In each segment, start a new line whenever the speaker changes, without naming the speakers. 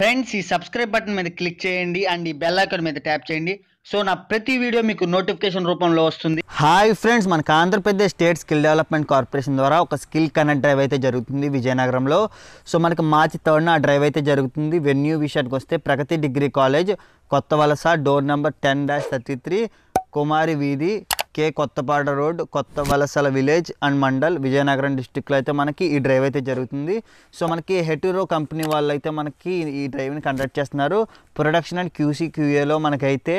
friends ఈ subscribe button మీద click చేయండి అండ్ ఈ బెల్ ఐకాన్ మీద ట్యాప్ చేయండి సో నా ప్రతి వీడియో మీకు నోటిఫికేషన్ రూపంలో వస్తుంది
హాయ్ ఫ్రెండ్స్ మనకు Andhra Pradesh state skill development corporation ద్వారా ఒక స్కిల్ కనెక్ట్ డ్రైవ్ అయితే జరుగుతుంది విజయనగరంలో సో మనకు మార్చి థర్డ్న ఆ డ్రైవ్ అయితే జరుగుతుంది వెన్యూ విషయానికి వస్తే ప్రగతి డిగ్రీ కాలేజ్ కొత్త వలస door number ten dash three Kumari వీధి కే కొత్తపాడ రోడ్ కొత్త వలసల విలేజ్ అండ్ మండల్ విజయనగరం డిస్టిక్లో అయితే మనకి ఈ డ్రైవ్ అయితే జరుగుతుంది సో మనకి హెటూరో కంపెనీ వాళ్ళు అయితే మనకి ఈ డ్రైవ్ని కండక్ట్ చేస్తున్నారు ప్రొడక్షన్ అండ్ క్యూసీ క్యూఏలో మనకైతే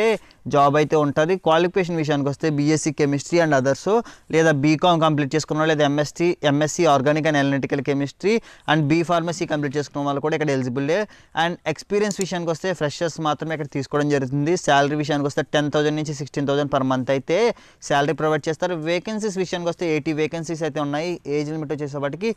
జాబ్ అయితే ఉంటుంది క్వాలిఫికేషన్ విషయానికి వస్తే బీఎస్సీ కెమిస్ట్రీ అండ్ అదర్స్ లేదా బీకామ్ కంప్లీట్ చేసుకున్న లేదా ఎంఎస్టీ MSc organic and analytical chemistry and B pharmacy complete చేసుకున్న వాళ్ళు కూడా ఇక్కడ ఎలిజిబుల్లే అండ్ ఎక్స్పీరియన్స్ విషయానికి వస్తే ఫ్రెషర్స్ మాత్రమే ఇక్కడ తీసుకోవడం జరుగుతుంది శాలరీ విషయానికి వస్తే టెన్ థౌసండ్ నుంచి సిక్స్టీన్ థౌసండ్ పర్ మంత్ అయితే శాలరీ ప్రొవైడ్ చేస్తారు వేకెన్సీస్ విషయానికి వస్తే ఎయిటీ వేకెన్సీస్ అయితే ఉన్నాయి ఏజ్ లిమిట్ వచ్చేసేపటికి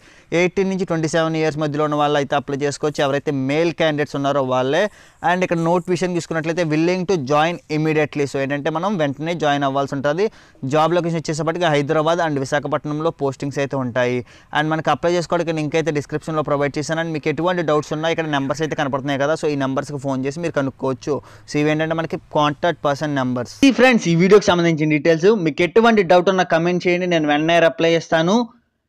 ఎయిటీన్ నుంచి ట్వంటీ సెవెన్ ఇయర్స్ మధ్యలో ఉన్న వాళ్ళు అయితే అప్లై చేసుకోవచ్చు ఎవరైతే మేల్ క్యాండిడేట్స్ ఉన్నారో వాళ్ళే అండ్ ఇక్కడ నోట్ విషయం తీసుకున్నట్లయితే willing to join immediately so ఏంటంటే మనం వెంటనే జాయిన్ అవ్వాల్సి ఉంటుంది జాబ్ లొకేషన్ వచ్చేసప్పటికి హైదరాబాద్ అండ్ విశాఖపట్నంలో పోస్టింగ్స్ అయితే ఉంటాయి అండ్ మనకి అప్లై చేసుకోవడానికి లింక్ అయితే డిస్క్రిప్షన్లో ప్రొవైడ్ చేశాను అండ్ మీకు ఎటువంటి డౌట్స్ ఉన్నా ఇక్కడ నెంబర్స్ అయితే కనపడుతున్నాయి కదా సో ఈ నెంబర్స్కి ఫోన్ చేసి మీరు కనుక్కోవచ్చు సో ఇవి ఏంటంటే మనకి కాంటాక్ట్ పర్సన్ నెంబర్స్ ఈ ఫ్రెండ్స్ ఈ వీడియోకి సంబంధించిన డీటెయిల్స్ మీకు ఎటువంటి డౌట్ ఉన్నా కమెంట్ చేయండి నేను వెంటనే రిప్లై చేస్తాను